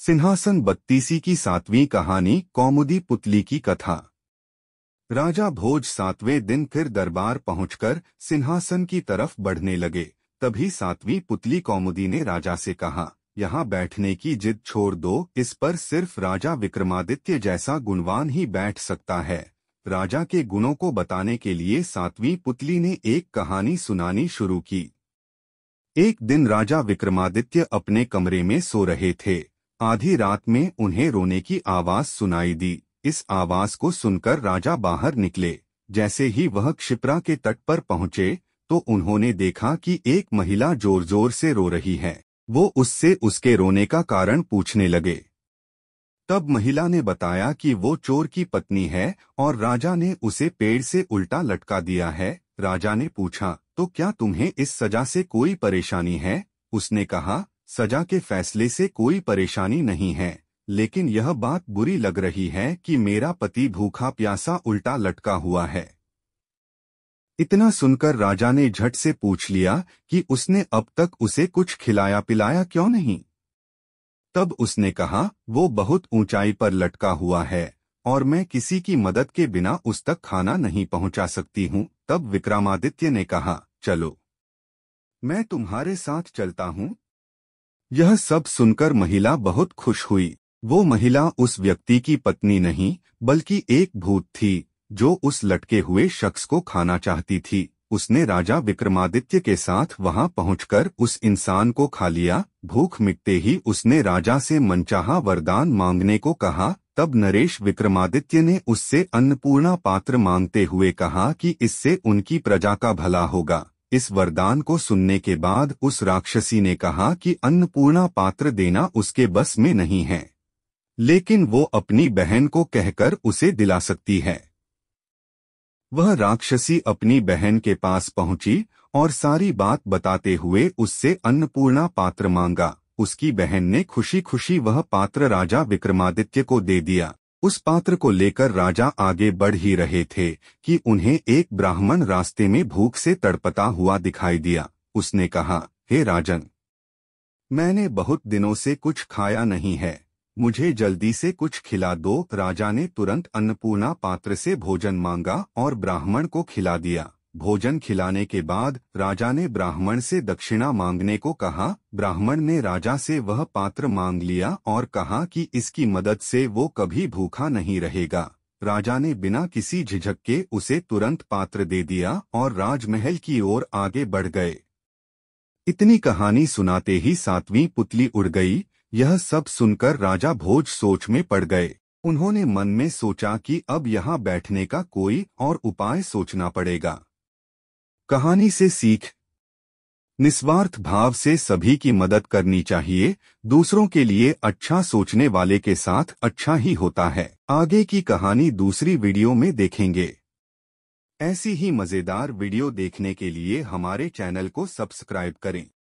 सिंहासन बत्तीसी की सातवीं कहानी कौमुदी पुतली की कथा राजा भोज सातवें दिन फिर दरबार पहुंचकर सिंहासन की तरफ बढ़ने लगे तभी सातवीं पुतली कौमुदी ने राजा से कहा यहाँ बैठने की जिद छोड़ दो इस पर सिर्फ राजा विक्रमादित्य जैसा गुणवान ही बैठ सकता है राजा के गुणों को बताने के लिए सातवीं पुतली ने एक कहानी सुनानी शुरू की एक दिन राजा विक्रमादित्य अपने कमरे में सो रहे थे आधी रात में उन्हें रोने की आवाज सुनाई दी इस आवाज को सुनकर राजा बाहर निकले जैसे ही वह क्षिप्रा के तट पर पहुंचे तो उन्होंने देखा कि एक महिला जोर जोर से रो रही है वो उससे उसके रोने का कारण पूछने लगे तब महिला ने बताया कि वो चोर की पत्नी है और राजा ने उसे पेड़ से उल्टा लटका दिया है राजा ने पूछा तो क्या तुम्हें इस सजा से कोई परेशानी है उसने कहा सजा के फैसले से कोई परेशानी नहीं है लेकिन यह बात बुरी लग रही है कि मेरा पति भूखा प्यासा उल्टा लटका हुआ है इतना सुनकर राजा ने झट से पूछ लिया कि उसने अब तक उसे कुछ खिलाया पिलाया क्यों नहीं तब उसने कहा वो बहुत ऊंचाई पर लटका हुआ है और मैं किसी की मदद के बिना उस तक खाना नहीं पहुंचा सकती हूं तब विक्रमादित्य ने कहा चलो मैं तुम्हारे साथ चलता हूं यह सब सुनकर महिला बहुत खुश हुई वो महिला उस व्यक्ति की पत्नी नहीं बल्कि एक भूत थी जो उस लटके हुए शख्स को खाना चाहती थी उसने राजा विक्रमादित्य के साथ वहां पहुंचकर उस इंसान को खा लिया भूख मिटते ही उसने राजा से मनचाहा वरदान मांगने को कहा तब नरेश विक्रमादित्य ने उससे अन्नपूर्णा पात्र मांगते हुए कहा कि इससे उनकी प्रजा का भला होगा इस वरदान को सुनने के बाद उस राक्षसी ने कहा कि अन्नपूर्णा पात्र देना उसके बस में नहीं है लेकिन वो अपनी बहन को कहकर उसे दिला सकती है वह राक्षसी अपनी बहन के पास पहुंची और सारी बात बताते हुए उससे अन्नपूर्णा पात्र मांगा उसकी बहन ने खुशी खुशी वह पात्र राजा विक्रमादित्य को दे दिया उस पात्र को लेकर राजा आगे बढ़ ही रहे थे कि उन्हें एक ब्राह्मण रास्ते में भूख से तड़पता हुआ दिखाई दिया उसने कहा हे राजन मैंने बहुत दिनों से कुछ खाया नहीं है मुझे जल्दी से कुछ खिला दो राजा ने तुरंत अन्नपूर्णा पात्र से भोजन मांगा और ब्राह्मण को खिला दिया भोजन खिलाने के बाद राजा ने ब्राह्मण से दक्षिणा मांगने को कहा ब्राह्मण ने राजा से वह पात्र मांग लिया और कहा कि इसकी मदद से वो कभी भूखा नहीं रहेगा राजा ने बिना किसी झिझक के उसे तुरंत पात्र दे दिया और राजमहल की ओर आगे बढ़ गए इतनी कहानी सुनाते ही सातवीं पुतली उड़ गई यह सब सुनकर राजा भोज सोच में पड़ गए उन्होंने मन में सोचा कि अब यहाँ बैठने का कोई और उपाय सोचना पड़ेगा कहानी से सीख निस्वार्थ भाव से सभी की मदद करनी चाहिए दूसरों के लिए अच्छा सोचने वाले के साथ अच्छा ही होता है आगे की कहानी दूसरी वीडियो में देखेंगे ऐसी ही मज़ेदार वीडियो देखने के लिए हमारे चैनल को सब्सक्राइब करें